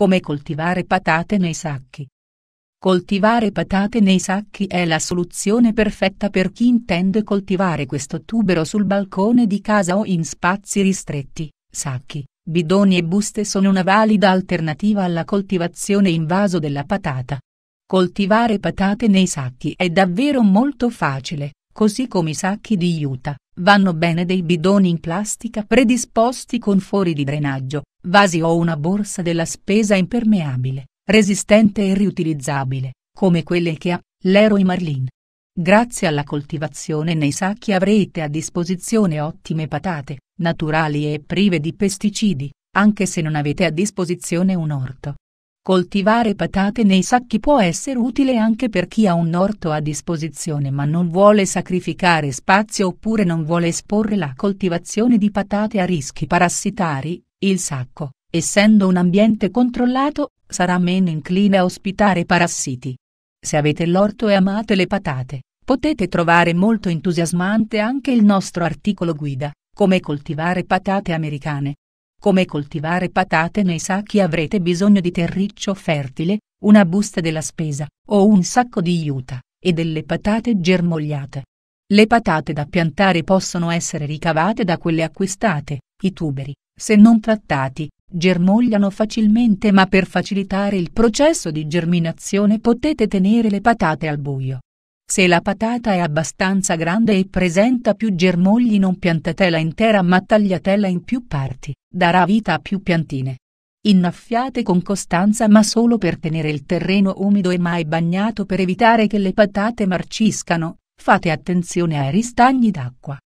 Come coltivare patate nei sacchi. Coltivare patate nei sacchi è la soluzione perfetta per chi intende coltivare questo tubero sul balcone di casa o in spazi ristretti. Sacchi, bidoni e buste sono una valida alternativa alla coltivazione in vaso della patata. Coltivare patate nei sacchi è davvero molto facile così come i sacchi di juta, vanno bene dei bidoni in plastica predisposti con fori di drenaggio, vasi o una borsa della spesa impermeabile, resistente e riutilizzabile, come quelle che ha Leroy Marlin. Grazie alla coltivazione nei sacchi avrete a disposizione ottime patate, naturali e prive di pesticidi, anche se non avete a disposizione un orto. Coltivare patate nei sacchi può essere utile anche per chi ha un orto a disposizione ma non vuole sacrificare spazio oppure non vuole esporre la coltivazione di patate a rischi parassitari, il sacco, essendo un ambiente controllato, sarà meno incline a ospitare parassiti. Se avete l'orto e amate le patate, potete trovare molto entusiasmante anche il nostro articolo guida, come coltivare patate americane, come coltivare patate nei sacchi avrete bisogno di terriccio fertile, una busta della spesa, o un sacco di iuta, e delle patate germogliate. Le patate da piantare possono essere ricavate da quelle acquistate, i tuberi, se non trattati, germogliano facilmente ma per facilitare il processo di germinazione potete tenere le patate al buio. Se la patata è abbastanza grande e presenta più germogli non piantatela intera ma tagliatela in più parti, darà vita a più piantine. Innaffiate con costanza ma solo per tenere il terreno umido e mai bagnato per evitare che le patate marciscano, fate attenzione ai ristagni d'acqua.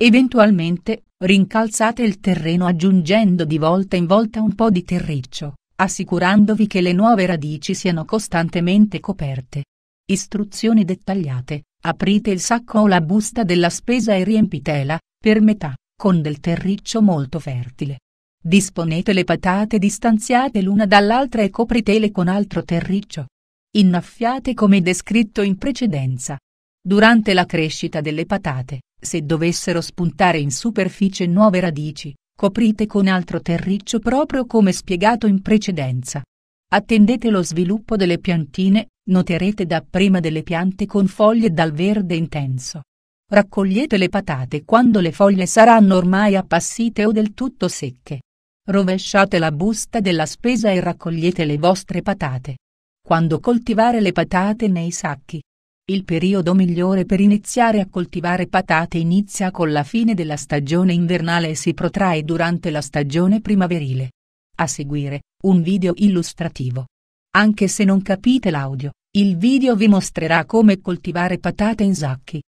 Eventualmente, rincalzate il terreno aggiungendo di volta in volta un po' di terriccio, assicurandovi che le nuove radici siano costantemente coperte. Istruzioni dettagliate, aprite il sacco o la busta della spesa e riempitela, per metà, con del terriccio molto fertile. Disponete le patate distanziate l'una dall'altra e copritele con altro terriccio. Innaffiate come descritto in precedenza. Durante la crescita delle patate, se dovessero spuntare in superficie nuove radici, coprite con altro terriccio proprio come spiegato in precedenza. Attendete lo sviluppo delle piantine, Noterete dapprima delle piante con foglie dal verde intenso. Raccogliete le patate quando le foglie saranno ormai appassite o del tutto secche. Rovesciate la busta della spesa e raccogliete le vostre patate. Quando coltivare le patate nei sacchi. Il periodo migliore per iniziare a coltivare patate inizia con la fine della stagione invernale e si protrae durante la stagione primaverile. A seguire, un video illustrativo. Anche se non capite l'audio, il video vi mostrerà come coltivare patate in sacchi.